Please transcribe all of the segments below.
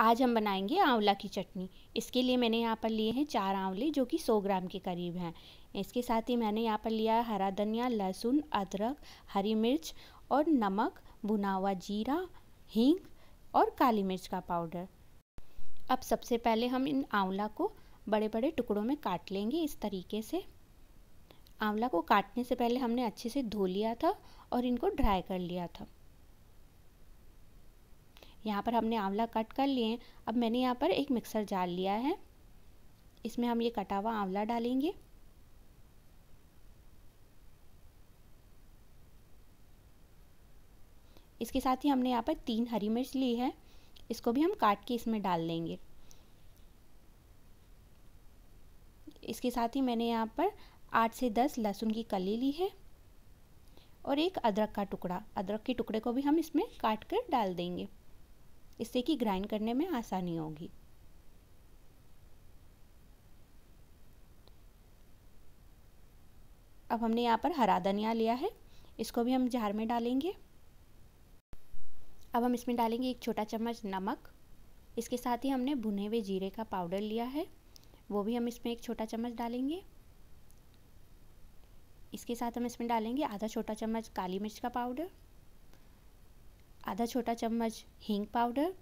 आज हम बनाएंगे आंवला की चटनी इसके लिए मैंने यहाँ पर लिए हैं चार आंवले जो कि 100 ग्राम के करीब हैं इसके साथ ही मैंने यहाँ पर लिया है हरा धनिया लहसुन अदरक हरी मिर्च और नमक भुना हुआ जीरा हींग और काली मिर्च का पाउडर अब सबसे पहले हम इन आंवला को बड़े बड़े टुकड़ों में काट लेंगे इस तरीके से आंवला को काटने से पहले हमने अच्छे से धो लिया था और इनको ड्राई कर लिया था यहाँ पर हमने आंवला कट कर लिए अब मैंने यहाँ पर एक मिक्सर जार लिया है इसमें हम ये कटा हुआ आंवला डालेंगे इसके साथ ही हमने यहाँ पर तीन हरी मिर्च ली है इसको भी हम काट के इसमें डाल देंगे इसके साथ ही मैंने यहाँ पर आठ से दस लहसुन की कली ली है और एक अदरक का टुकड़ा अदरक के टुकड़े को भी हम इसमें काट कर डाल देंगे इससे कि ग्राइंड करने में आसानी होगी अब हमने यहाँ पर हरा धनिया लिया है इसको भी हम जार में डालेंगे अब हम इसमें डालेंगे एक छोटा चम्मच नमक इसके साथ ही हमने भुने हुए जीरे का पाउडर लिया है वो भी हम इसमें एक छोटा चम्मच डालेंगे इसके साथ हम इसमें डालेंगे आधा छोटा चम्मच काली मिर्च का पाउडर आधा छोटा चम्मच हींग पाउडर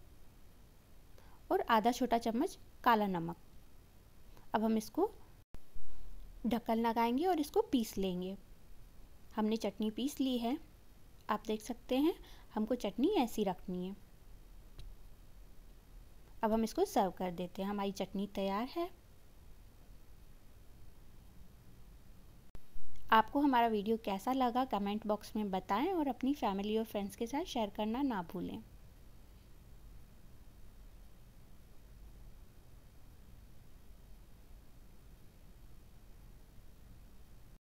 और आधा छोटा चम्मच काला नमक अब हम इसको ढक्कन लगाएंगे और इसको पीस लेंगे हमने चटनी पीस ली है आप देख सकते हैं हमको चटनी ऐसी रखनी है अब हम इसको सर्व कर देते हैं हमारी चटनी तैयार है आपको हमारा वीडियो कैसा लगा कमेंट बॉक्स में बताएं और अपनी फैमिली और फ्रेंड्स के साथ शेयर करना ना भूलें